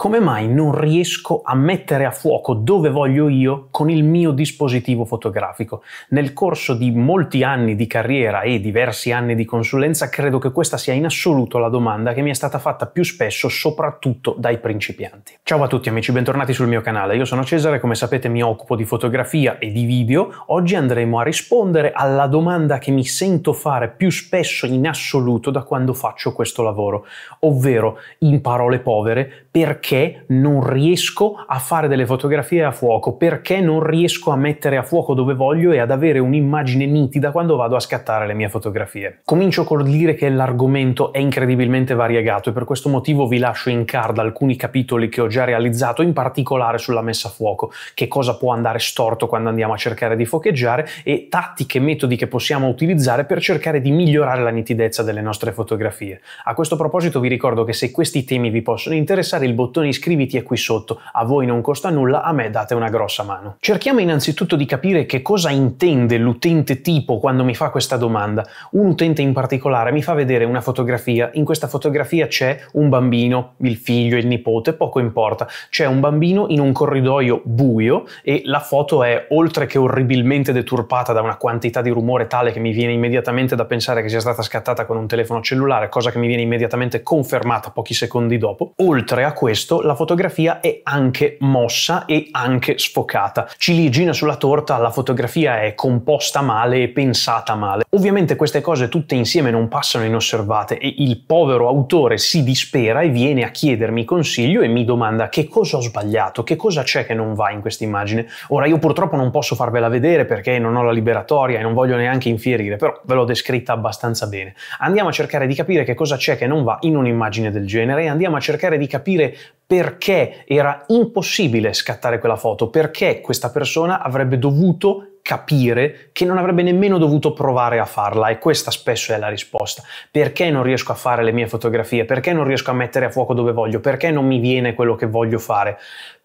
come mai non riesco a mettere a fuoco dove voglio io con il mio dispositivo fotografico? Nel corso di molti anni di carriera e diversi anni di consulenza credo che questa sia in assoluto la domanda che mi è stata fatta più spesso soprattutto dai principianti. Ciao a tutti amici, bentornati sul mio canale. Io sono Cesare, come sapete mi occupo di fotografia e di video. Oggi andremo a rispondere alla domanda che mi sento fare più spesso in assoluto da quando faccio questo lavoro, ovvero in parole povere perché perché non riesco a fare delle fotografie a fuoco, perché non riesco a mettere a fuoco dove voglio e ad avere un'immagine nitida quando vado a scattare le mie fotografie. Comincio col dire che l'argomento è incredibilmente variegato e per questo motivo vi lascio in card alcuni capitoli che ho già realizzato, in particolare sulla messa a fuoco, che cosa può andare storto quando andiamo a cercare di focheggiare e tattiche e metodi che possiamo utilizzare per cercare di migliorare la nitidezza delle nostre fotografie. A questo proposito vi ricordo che se questi temi vi possono interessare il bottone bottone iscriviti è qui sotto, a voi non costa nulla, a me date una grossa mano. Cerchiamo innanzitutto di capire che cosa intende l'utente tipo quando mi fa questa domanda. Un utente in particolare mi fa vedere una fotografia, in questa fotografia c'è un bambino, il figlio, il nipote, poco importa, c'è un bambino in un corridoio buio e la foto è oltre che orribilmente deturpata da una quantità di rumore tale che mi viene immediatamente da pensare che sia stata scattata con un telefono cellulare, cosa che mi viene immediatamente confermata pochi secondi dopo. Oltre a questo questo la fotografia è anche mossa e anche sfocata. Ciliegina sulla torta, la fotografia è composta male e pensata male. Ovviamente queste cose tutte insieme non passano inosservate e il povero autore si dispera e viene a chiedermi consiglio e mi domanda che cosa ho sbagliato, che cosa c'è che non va in questa immagine. Ora io purtroppo non posso farvela vedere perché non ho la liberatoria e non voglio neanche infierire, però ve l'ho descritta abbastanza bene. Andiamo a cercare di capire che cosa c'è che non va in un'immagine del genere e andiamo a cercare di capire perché era impossibile scattare quella foto, perché questa persona avrebbe dovuto capire che non avrebbe nemmeno dovuto provare a farla e questa spesso è la risposta. Perché non riesco a fare le mie fotografie? Perché non riesco a mettere a fuoco dove voglio? Perché non mi viene quello che voglio fare?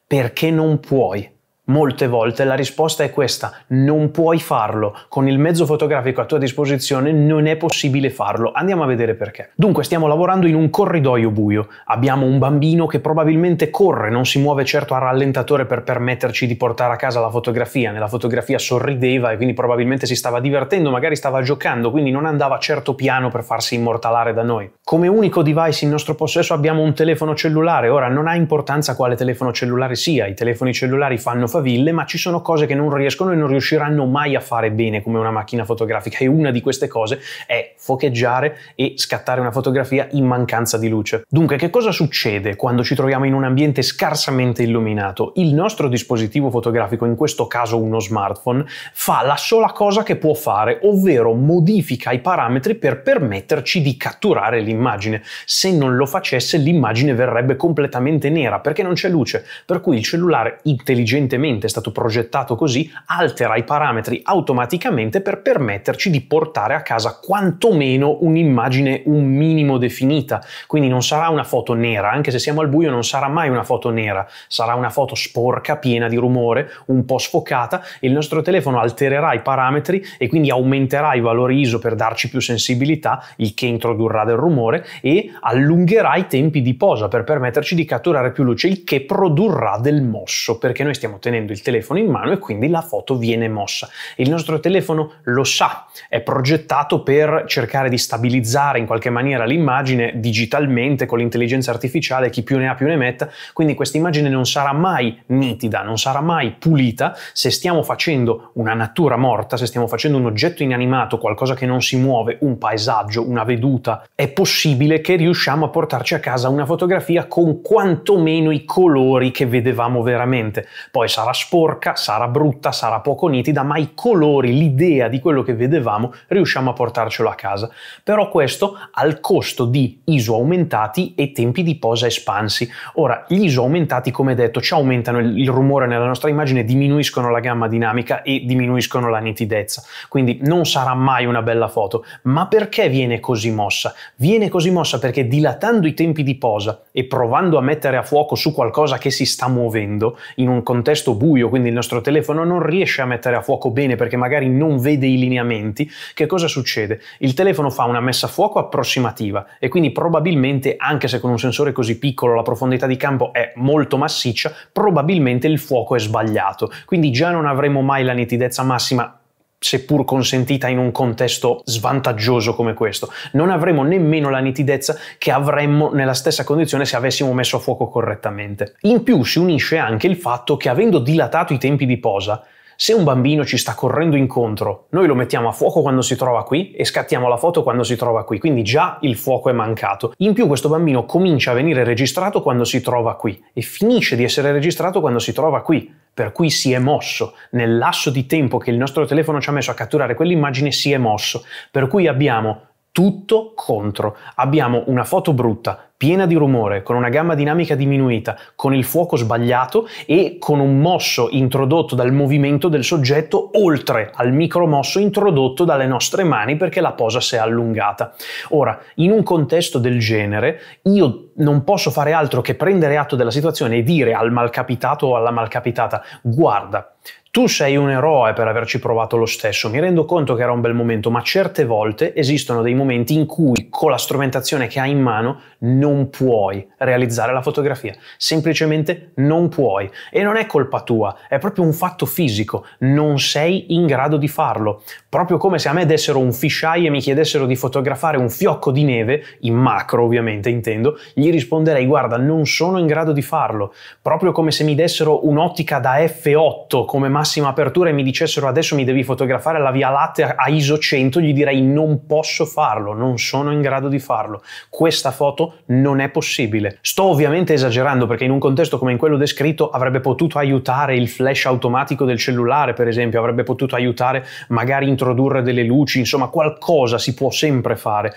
Perché non puoi. Molte volte la risposta è questa, non puoi farlo, con il mezzo fotografico a tua disposizione non è possibile farlo, andiamo a vedere perché. Dunque stiamo lavorando in un corridoio buio, abbiamo un bambino che probabilmente corre, non si muove certo a rallentatore per permetterci di portare a casa la fotografia, nella fotografia sorrideva e quindi probabilmente si stava divertendo, magari stava giocando, quindi non andava certo piano per farsi immortalare da noi. Come unico device in nostro possesso abbiamo un telefono cellulare, ora non ha importanza quale telefono cellulare sia, i telefoni cellulari fanno faville, ma ci sono cose che non riescono e non riusciranno mai a fare bene come una macchina fotografica e una di queste cose è focheggiare e scattare una fotografia in mancanza di luce. Dunque, che cosa succede quando ci troviamo in un ambiente scarsamente illuminato? Il nostro dispositivo fotografico, in questo caso uno smartphone, fa la sola cosa che può fare, ovvero modifica i parametri per permetterci di catturare l'immagine. Se non lo facesse, l'immagine verrebbe completamente nera perché non c'è luce, per cui il cellulare intelligentemente ovviamente è stato progettato così, altera i parametri automaticamente per permetterci di portare a casa quantomeno un'immagine un minimo definita. Quindi non sarà una foto nera, anche se siamo al buio non sarà mai una foto nera, sarà una foto sporca, piena di rumore, un po' sfocata e il nostro telefono altererà i parametri e quindi aumenterà i valori ISO per darci più sensibilità, il che introdurrà del rumore e allungherà i tempi di posa per permetterci di catturare più luce, il che produrrà del mosso, perché noi stiamo tenendo tenendo il telefono in mano e quindi la foto viene mossa. Il nostro telefono lo sa, è progettato per cercare di stabilizzare in qualche maniera l'immagine digitalmente con l'intelligenza artificiale, chi più ne ha più ne metta, quindi questa immagine non sarà mai nitida, non sarà mai pulita se stiamo facendo una natura morta, se stiamo facendo un oggetto inanimato, qualcosa che non si muove, un paesaggio, una veduta, è possibile che riusciamo a portarci a casa una fotografia con quantomeno i colori che vedevamo veramente. Poi sarà sarà sporca, sarà brutta, sarà poco nitida, ma i colori, l'idea di quello che vedevamo riusciamo a portarcelo a casa. Però questo al costo di ISO aumentati e tempi di posa espansi. Ora, gli ISO aumentati, come detto, ci aumentano il, rumore nella nostra immagine, diminuiscono la gamma dinamica e diminuiscono la nitidezza. Quindi non sarà mai una bella foto. Ma perché viene così mossa? Viene così mossa perché dilatando i tempi di posa e provando a mettere a fuoco su qualcosa che si sta muovendo in un contesto piuttosto buio, quindi il nostro telefono non riesce a mettere a fuoco bene perché magari non vede i lineamenti, che cosa succede? Il telefono fa una messa a fuoco approssimativa e quindi probabilmente, anche se con un sensore così piccolo la profondità di campo è molto massiccia, probabilmente il fuoco è sbagliato, quindi già non avremo mai la nitidezza massima seppur consentita in un contesto svantaggioso come questo. Non avremo nemmeno la nitidezza che avremmo nella stessa condizione se avessimo messo a fuoco correttamente. In più si unisce anche il fatto che avendo dilatato i tempi di posa, se un bambino ci sta correndo incontro, noi lo mettiamo a fuoco quando si trova qui e scattiamo la foto quando si trova qui, quindi già il fuoco è mancato. In più questo bambino comincia a venire registrato quando si trova qui e finisce di essere registrato quando si trova qui per cui si è mosso, nel lasso di tempo che il nostro telefono ci ha messo a catturare quell'immagine si è mosso, per cui abbiamo tutto contro. Abbiamo una foto brutta piena di rumore, con una gamma dinamica diminuita, con il fuoco sbagliato e con un mosso introdotto dal movimento del soggetto oltre al micromosso introdotto dalle nostre mani perché la posa si è allungata. Ora, in un contesto del genere, io non posso fare altro che prendere atto della situazione e dire al malcapitato o alla malcapitata guarda, tu sei un eroe per averci provato lo stesso, mi rendo conto che era un bel momento, ma certe volte esistono dei momenti in cui con la strumentazione che hai in mano non puoi realizzare la fotografia, semplicemente non puoi e non è colpa tua, è proprio un fatto fisico, non sei in grado di farlo, proprio come se a me dessero un fisheye e mi chiedessero di fotografare un fiocco di neve, in macro ovviamente intendo, gli risponderei guarda non sono in grado di farlo, proprio come se mi dessero un'ottica da F8 come macchina massima apertura e mi dicessero adesso mi devi fotografare la Via Latte a ISO 100, gli direi non posso farlo, non sono in grado di farlo. Questa foto non è possibile. Sto ovviamente esagerando perché in un contesto come in quello descritto avrebbe potuto aiutare il flash automatico del cellulare, per esempio, avrebbe potuto aiutare magari introdurre delle luci, insomma qualcosa si può sempre fare,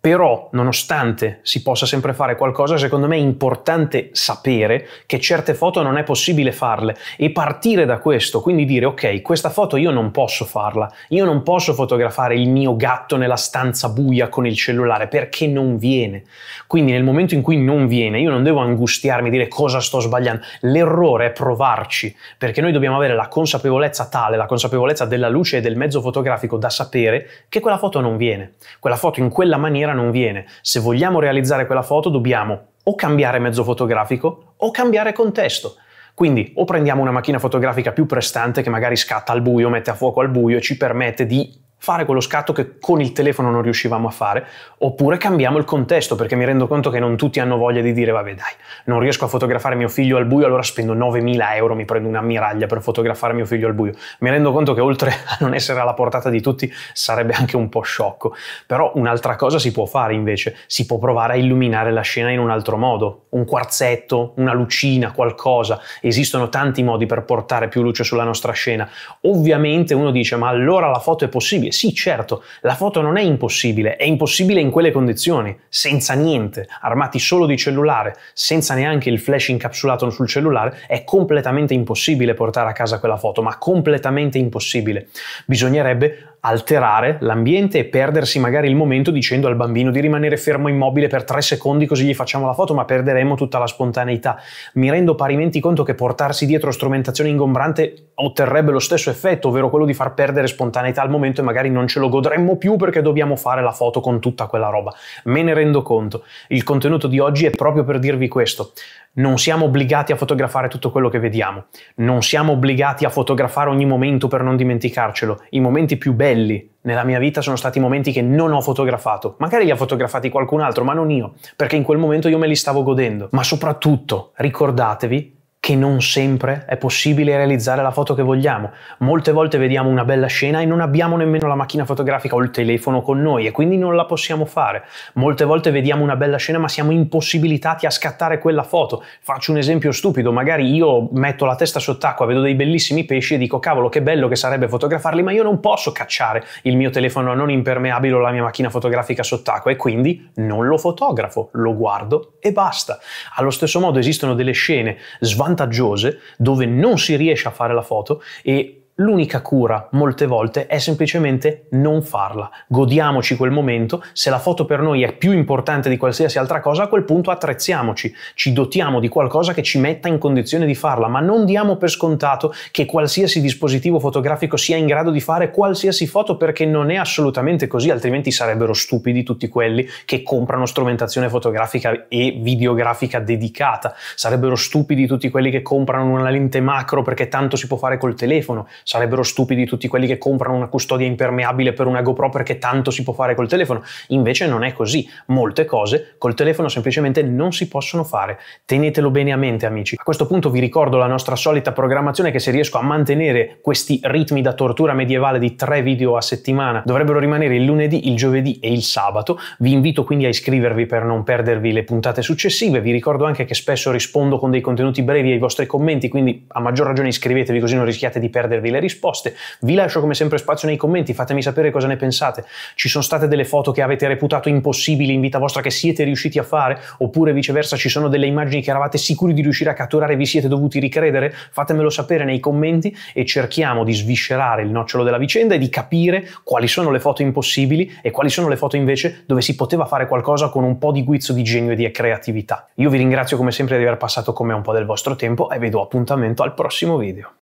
però, nonostante si possa sempre fare qualcosa, secondo me è importante sapere che certe foto non è possibile farle e partire da questo, quindi dire ok, questa foto io non posso farla, io non posso fotografare il mio gatto nella stanza buia con il cellulare perché non viene. Quindi nel momento in cui non viene, io non devo angustiarmi, dire cosa sto sbagliando. L'errore è provarci, perché noi dobbiamo avere la consapevolezza tale, la consapevolezza della luce e del mezzo fotografico da sapere che quella foto non viene. Quella foto in quella maniera camera non viene. Se vogliamo realizzare quella foto dobbiamo o cambiare mezzo fotografico o cambiare contesto. Quindi o prendiamo una macchina fotografica più prestante che magari scatta al buio, mette a fuoco al buio e ci permette di fare quello scatto che con il telefono non riuscivamo a fare, oppure cambiamo il contesto perché mi rendo conto che non tutti hanno voglia di dire vabbè dai, non riesco a fotografare mio figlio al buio, allora spendo 9.000 euro, mi prendo una miraglia per fotografare mio figlio al buio. Mi rendo conto che oltre a non essere alla portata di tutti sarebbe anche un po' sciocco, però un'altra cosa si può fare invece, si può provare a illuminare la scena in un altro modo, un quarzetto, una lucina, qualcosa, esistono tanti modi per portare più luce sulla nostra scena. Ovviamente uno dice ma allora la foto è possibile, possibile. Sì, certo, la foto non è impossibile, è impossibile in quelle condizioni, senza niente, armati solo di cellulare, senza neanche il flash incapsulato sul cellulare, è completamente impossibile portare a casa quella foto, ma completamente impossibile. Bisognerebbe alterare l'ambiente e perdersi magari il momento dicendo al bambino di rimanere fermo immobile per tre secondi così gli facciamo la foto, ma perderemo tutta la spontaneità. Mi rendo parimenti conto che portarsi dietro strumentazione ingombrante otterrebbe lo stesso effetto, ovvero quello di far perdere spontaneità al momento e magari non ce lo godremmo più perché dobbiamo fare la foto con tutta quella roba. Me ne rendo conto. Il contenuto di oggi è proprio per dirvi questo. Non siamo obbligati a fotografare tutto quello che vediamo, non siamo obbligati a fotografare ogni momento per non dimenticarcelo. I momenti più belli nella mia vita sono stati momenti che non ho fotografato. Magari li ha fotografati qualcun altro, ma non io, perché in quel momento io me li stavo godendo. Ma soprattutto ricordatevi che non sempre è possibile realizzare la foto che vogliamo. Molte volte vediamo una bella scena e non abbiamo nemmeno la macchina fotografica o il telefono con noi e quindi non la possiamo fare. Molte volte vediamo una bella scena ma siamo impossibilitati a scattare quella foto. Faccio un esempio stupido, magari io metto la testa sott'acqua, vedo dei bellissimi pesci e dico cavolo che bello che sarebbe fotografarli, ma io non posso cacciare il mio telefono non impermeabile o la mia macchina fotografica sott'acqua e quindi non lo fotografo, lo guardo e basta. Allo stesso modo esistono delle scene svantaggiate vantaggiose dove non si riesce a fare la foto e L'unica cura, molte volte, è semplicemente non farla. Godiamoci quel momento, se la foto per noi è più importante di qualsiasi altra cosa, a quel punto attrezziamoci, ci dotiamo di qualcosa che ci metta in condizione di farla, ma non diamo per scontato che qualsiasi dispositivo fotografico sia in grado di fare qualsiasi foto perché non è assolutamente così, altrimenti sarebbero stupidi tutti quelli che comprano strumentazione fotografica e videografica dedicata, sarebbero stupidi tutti quelli che comprano una lente macro perché tanto si può fare col telefono, sarebbero stupidi tutti quelli che comprano una custodia impermeabile per una GoPro perché tanto si può fare col telefono. Invece non è così. Molte cose col telefono semplicemente non si possono fare. Tenetelo bene a mente, amici. A questo punto vi ricordo la nostra solita programmazione che se riesco a mantenere questi ritmi da tortura medievale di tre video a settimana dovrebbero rimanere il lunedì, il giovedì e il sabato. Vi invito quindi a iscrivervi per non perdervi le puntate successive. Vi ricordo anche che spesso rispondo con dei contenuti brevi ai vostri commenti, quindi a maggior ragione iscrivetevi così non rischiate di perdervi le risposte. Vi lascio come sempre spazio nei commenti, fatemi sapere cosa ne pensate. Ci sono state delle foto che avete reputato impossibili in vita vostra che siete riusciti a fare, oppure viceversa ci sono delle immagini che eravate sicuri di riuscire a catturare e vi siete dovuti ricredere? Fatemelo sapere nei commenti e cerchiamo di sviscerare il nocciolo della vicenda e di capire quali sono le foto impossibili e quali sono le foto invece dove si poteva fare qualcosa con un po' di guizzo di genio e di creatività. Io vi ringrazio come sempre di aver passato con me un po' del vostro tempo e vi do appuntamento al prossimo video.